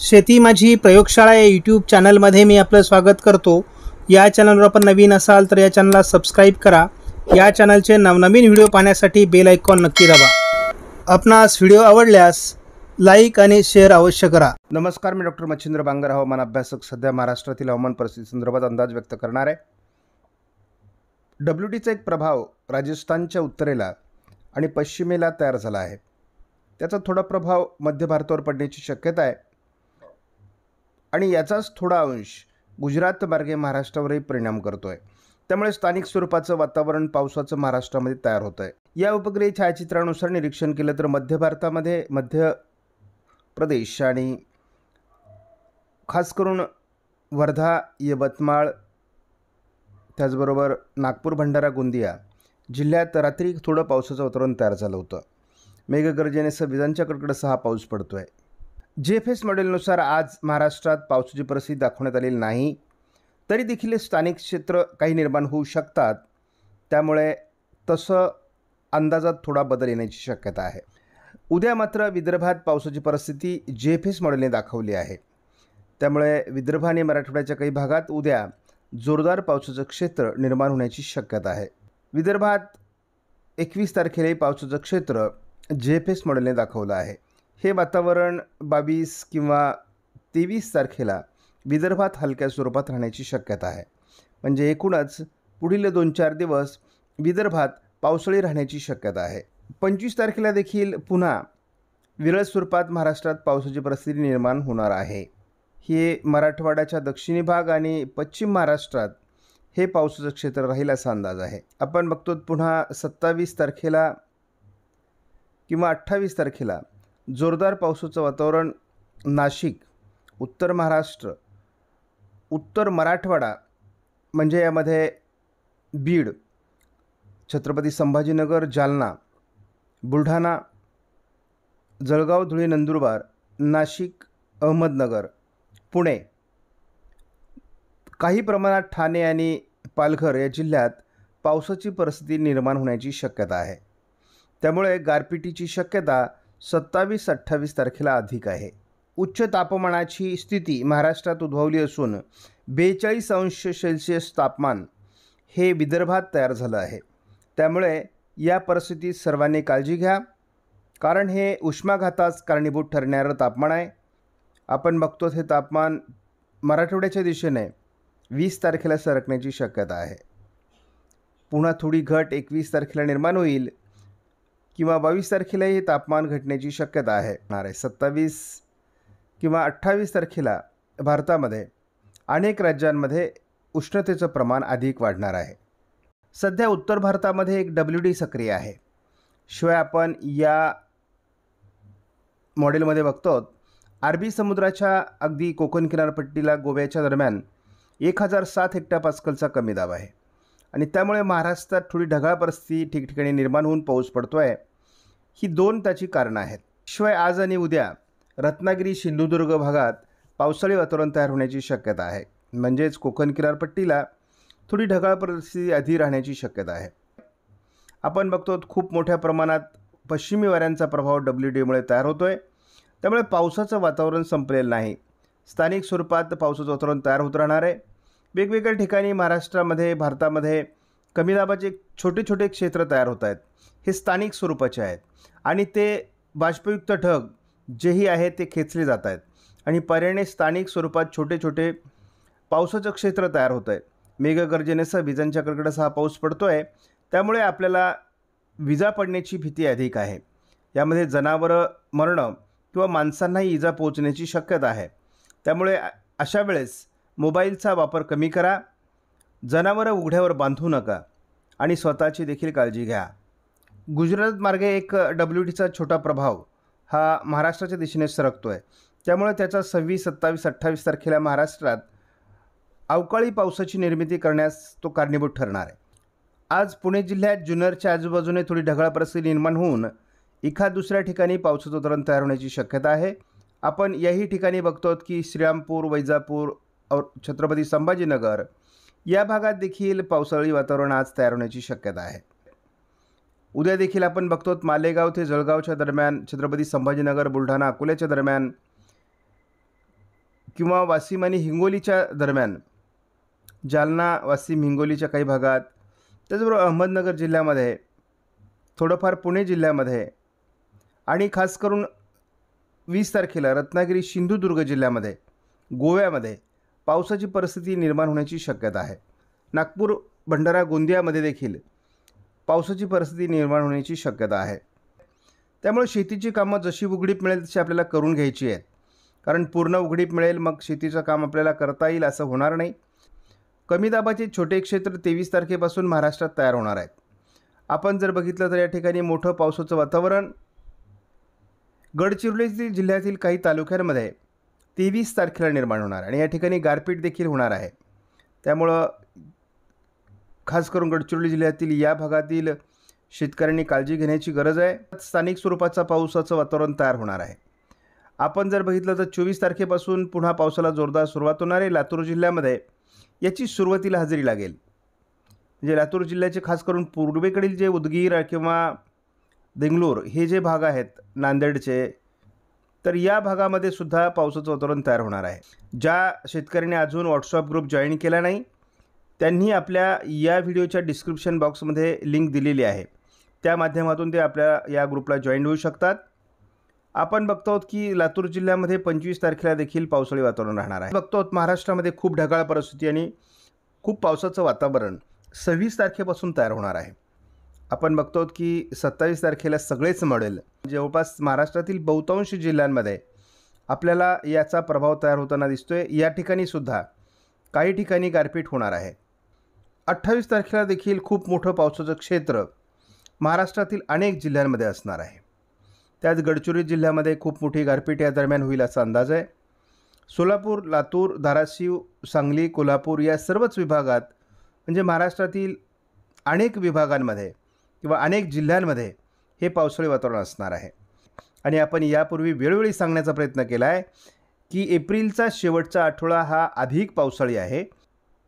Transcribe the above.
शेती माझी प्रयोगशाळा या यूट्यूब चॅनलमध्ये मी आपलं स्वागत करतो या चॅनलवर आपण नवीन असाल तर या चॅनलला सबस्क्राईब करा या चॅनलचे नवनवीन व्हिडिओ पाहण्यासाठी बेल ऐकॉन नक्की दाबा आपणास व्हिडिओ आवडल्यास लाईक आणि शेअर अवश्य करा नमस्कार मी डॉक्टर मच्छिंद्र बांगर हवामान अभ्यासक सध्या महाराष्ट्रातील हवामान संदर्भात अंदाज व्यक्त करणार आहे डब्ल्यू टीचा एक प्रभाव राजस्थानच्या उत्तरेला आणि पश्चिमेला तयार झाला आहे त्याचा थोडा प्रभाव मध्य भारतावर पडण्याची शक्यता आहे आणि याचाच थोडा अंश गुजरात मार्गे महाराष्ट्रावरही परिणाम करतो आहे त्यामुळे स्थानिक स्वरूपाचं वातावरण पावसाचं महाराष्ट्रामध्ये तयार होतं आहे या उपग्रही छायाचित्रानुसार निरीक्षण केलं तर मध्य भारतामध्ये मध्य प्रदेश आणि खास करून वर्धा यवतमाळ त्याचबरोबर नागपूर भंडारा गोंदिया जिल्ह्यात रात्री थोडं पावसाचं वातावरण तयार झालं होतं मेघगर्जनेसह विजांच्या कडकडसह हा पाऊस पडतो आहे जे एफ एस मॉडेलनुसार आज महाराष्ट्रात पावसाची परिस्थिती दाखवण्यात आलेली नाही तरी देखील स्थानिक क्षेत्र काही निर्माण होऊ शकतात त्यामुळे तसं अंदाजात थोडा बदल येण्याची शक्यता आहे उद्या मात्र विदर्भात पावसाची परिस्थिती जे एफ एस मॉडेलने दाखवली आहे त्यामुळे विदर्भ आणि मराठवाड्याच्या काही भागात उद्या जोरदार पावसाचं क्षेत्र निर्माण होण्याची शक्यता आहे विदर्भात एकवीस तारखेलाही पावसाचं क्षेत्र जे एफ एस मॉडेलने दाखवलं आहे हे वातावरण बावीस किंवा तेवीस तारखेला विदर्भात हलक्या स्वरूपात राहण्याची शक्यता आहे म्हणजे एकूणच पुढील दोन चार दिवस विदर्भात पावसाळी राहण्याची शक्यता आहे पंचवीस तारखेला देखील पुन्हा विरळ स्वरूपात महाराष्ट्रात पावसाची परिस्थिती निर्माण होणार आहे हे मराठवाड्याच्या दक्षिणी भाग आणि पश्चिम महाराष्ट्रात हे पावसाचं क्षेत्र राहील असा अंदाज आहे आपण बघतो पुन्हा सत्तावीस तारखेला किंवा अठ्ठावीस तारखेला जोरदार पावसाचं वातावरण नाशिक उत्तर महाराष्ट्र उत्तर मराठवाडा म्हणजे यामध्ये बीड छत्रपती संभाजीनगर जालना बुलढाणा जळगाव धुळे नंदुरबार नाशिक अहमदनगर पुणे काही प्रमाणात ठाणे आणि पालघर या जिल्ह्यात पावसाची परिस्थिती निर्माण होण्याची शक्यता आहे त्यामुळे गारपिटीची शक्यता सत्तावीस अठ्ठावीस तारखेला अधिक आहे उच्च तापमानाची स्थिती महाराष्ट्रात उद्भवली असून बेचाळीस अंश सेल्सिअस तापमान हे विदर्भात तयार झालं आहे त्यामुळे या परिस्थितीत सर्वांनी काळजी घ्या कारण हे उष्माघातास कारणीभूत ठरणारं तापमान आहे आपण बघतोच हे तापमान मराठवाड्याच्या दिशेने वीस तारखेला सरकण्याची शक्यता आहे पुन्हा थोडी घट एकवीस तारखेला निर्माण होईल किंवा बावीस तारखेलाही तापमान घटण्याची शक्यता आहे आहे सत्तावीस किंवा अठ्ठावीस तारखेला भारतामध्ये अनेक राज्यांमध्ये उष्णतेचं प्रमाण अधिक वाढणार आहे सध्या उत्तर भारतामध्ये एक डब्ल्यू डी सक्रिय आहे शिवाय आपण या मॉडेलमध्ये बघतो अरबी समुद्राच्या अगदी कोकण किनारपट्टीला गोव्याच्या दरम्यान एक हजार सात हेक्टर पास्कलचा कमी दाब आहे आणि त्यामुळे महाराष्ट्रात थोडी ढगाळ परिस्थिती ठिकठिकाणी निर्माण होऊन पाऊस पडतो आहे ही दोन त्याची कारणं आहेत शिवाय आज आणि उद्या रत्नागिरी सिंधुदुर्ग भागात पावसाळी वातावरण तयार होण्याची शक्यता आहे म्हणजेच कोकण किनारपट्टीला थोडी ढगाळ परिस्थिती आधी राहण्याची शक्यता आहे आपण बघतो खूप मोठ्या प्रमाणात पश्चिमी वाऱ्यांचा प्रभाव डब्ल्यू डीमुळे तयार होतो आहे त्यामुळे पावसाचं वातावरण संपलेलं नाही स्थानिक स्वरूपात पावसाचं वातावरण तयार होत राहणार आहे वेगवेगळ्या ठिकाणी महाराष्ट्रामध्ये भारतामध्ये कमी दाबाचे छोटे छोटे क्षेत्र तयार होत आहेत हे स्थानिक स्वरूपाचे आहेत आणि ते बाष्पयुक्त ढग जेही आहे ते खेचले जात आहेत आणि पर्याने स्थानिक स्वरूपात छोटे छोटे पावसाचं क्षेत्र तयार होतं आहे मेघगर्जनेसह विजांच्या कडकडास हा पाऊस पडतो आहे त्यामुळे आपल्याला विजा पडण्याची भीती अधिक आहे यामध्ये जनावरं मरणं किंवा माणसांनाही इजा पोहोचण्याची शक्यता आहे त्यामुळे अशा वेळेस मोबाईलचा वापर कमी करा जनावरं उघड्यावर बांधू नका आणि स्वतःची देखील काळजी घ्या गुजरात मार्गे एक डब्ल्यू टीचा छोटा प्रभाव हा महाराष्ट्राच्या दिशेने सरकतो आहे त्यामुळे त्याचा सव्वीस सत्तावीस अठ्ठावीस तारखेला महाराष्ट्रात अवकाळी पावसाची निर्मिती करण्यास तो कारणीभूत ठरणार आहे आज पुणे जिल्ह्यात जुन्नरच्या आजूबाजूने थोडी ढगाळ परिस्थिती निर्माण होऊन एखाद दुसऱ्या ठिकाणी पावसाचं धरण तयार होण्याची शक्यता आहे आपण याही ठिकाणी बघतो की श्रीरामपूर वैजापूर और छत्रपती संभाजीनगर या भागात देखील पावसाळी वातावरण आज तयार होण्याची शक्यता आहे उद्या देखील आपण बघतो मालेगाव ते जळगावच्या दरम्यान छत्रपती संभाजीनगर बुलढाणा अकोल्याच्या दरम्यान किंवा वाशिम आणि हिंगोलीच्या दरम्यान जालना वाशिम हिंगोलीच्या काही भागात त्याचबरोबर अहमदनगर जिल्ह्यामध्ये थोडंफार पुणे जिल्ह्यामध्ये आणि खास करून वीस तारखेला रत्नागिरी सिंधुदुर्ग जिल्ह्यामध्ये गोव्यामध्ये पावसाची परिस्थिती निर्माण होण्याची शक्यता आहे नागपूर भंडारा गोंदियामध्ये देखील पावसाची परिस्थिती निर्माण होण्याची शक्यता आहे त्यामुळे शेतीची कामं जशी उघडीप मिळेल तशी आपल्याला करून घ्यायची आहेत कारण पूर्ण उघडीप मिळेल मग शेतीचं काम आपल्याला करता येईल असं होणार नाही कमी दाबाचे छोटे क्षेत्र तेवीस तारखेपासून महाराष्ट्रात तयार होणार आहेत आपण जर बघितलं तर या ठिकाणी मोठं पावसाचं वातावरण गडचिरोली जिल्ह्यातील काही तालुक्यांमध्ये तेवीस तारखेला निर्माण होणार आणि या ठिकाणी गारपीट देखील होणार आहे त्यामुळं खास करून गडचिरोली जिल्ह्यातील या भागातील शेतकऱ्यांनी काळजी घेण्याची गरज आहे स्थानिक स्वरूपाचा पावसाचं वातावरण तयार होणार आहे आपण जर बघितलं तर चोवीस तारखेपासून पुन्हा पावसाला जोरदार सुरुवात होणार आहे लातूर जिल्ह्यामध्ये याची सुरुवातीला हजेरी लागेल म्हणजे लातूर जिल्ह्याचे खास करून पूर्वेकडील जे उदगीर किंवा देंगलोर हे जे भाग आहेत नांदेडचे तर या भागामध्ये सुद्धा पावसाचं वातावरण तयार होणार आहे ज्या शेतकऱ्यांनी अजून व्हॉट्सअप ग्रुप जॉईन केला नाही त्यांनी आपल्या या व्हिडिओच्या डिस्क्रिप्शन बॉक्समध्ये लिंक दिलेली आहे त्या माध्यमातून ते आपल्या या ग्रुपला जॉईन होऊ शकतात आपण बघतो आहोत की लातूर जिल्ह्यामध्ये पंचवीस तारखेला देखील पावसाळी वातावरण राहणार आहे बघतो आहोत महाराष्ट्रामध्ये खूप ढगाळ परिस्थिती आणि खूप पावसाचं वातावरण सव्वीस तारखेपासून तयार होणार आहे आपण बघतो आहोत की सत्तावीस तारखेला सगळेच मॉडेल जवळपास महाराष्ट्रातील बहुतांश जिल्ह्यांमध्ये आपल्याला याचा प्रभाव तयार होताना दिसतोय या ठिकाणी सुद्धा काही ठिकाणी गारपीट होणार आहे अठ्ठावीस तारखेला देखील खूप मोठं पावसाचं क्षेत्र महाराष्ट्रातील अनेक जिल्ह्यांमध्ये असणार आहे त्याच गडचिरोली जिल्ह्यामध्ये खूप मोठी गारपीट या दरम्यान होईल असा अंदाज आहे सोलापूर लातूर धाराशिव सांगली कोल्हापूर या सर्वच विभागात म्हणजे महाराष्ट्रातील अनेक विभागांमध्ये किंवा अनेक जिल्ह्यांमध्ये हे पावसाळी वातावरण असणार आहे आणि आपण यापूर्वी वेळोवेळी सांगण्याचा प्रयत्न केला आहे की एप्रिलचा शेवटचा आठवडा हा अधिक पावसाळी आहे